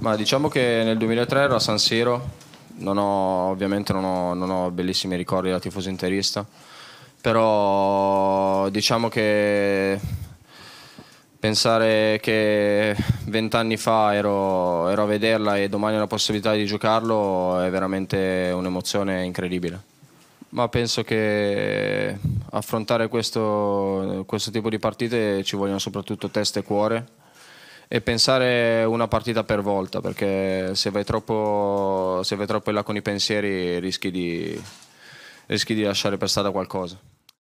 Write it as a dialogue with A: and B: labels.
A: Ma diciamo che nel 2003 ero a San Siro, non ho, ovviamente non ho, non ho bellissimi ricordi da tifoso interista, però diciamo che pensare che vent'anni fa ero, ero, a vederla e domani ho la possibilità di giocarlo è veramente un'emozione incredibile. Ma penso che affrontare questo, questo tipo di partite ci vogliono soprattutto testa e cuore e pensare una partita per volta, perché se vai troppo, se vai troppo in là con i pensieri rischi di, rischi di lasciare per strada qualcosa.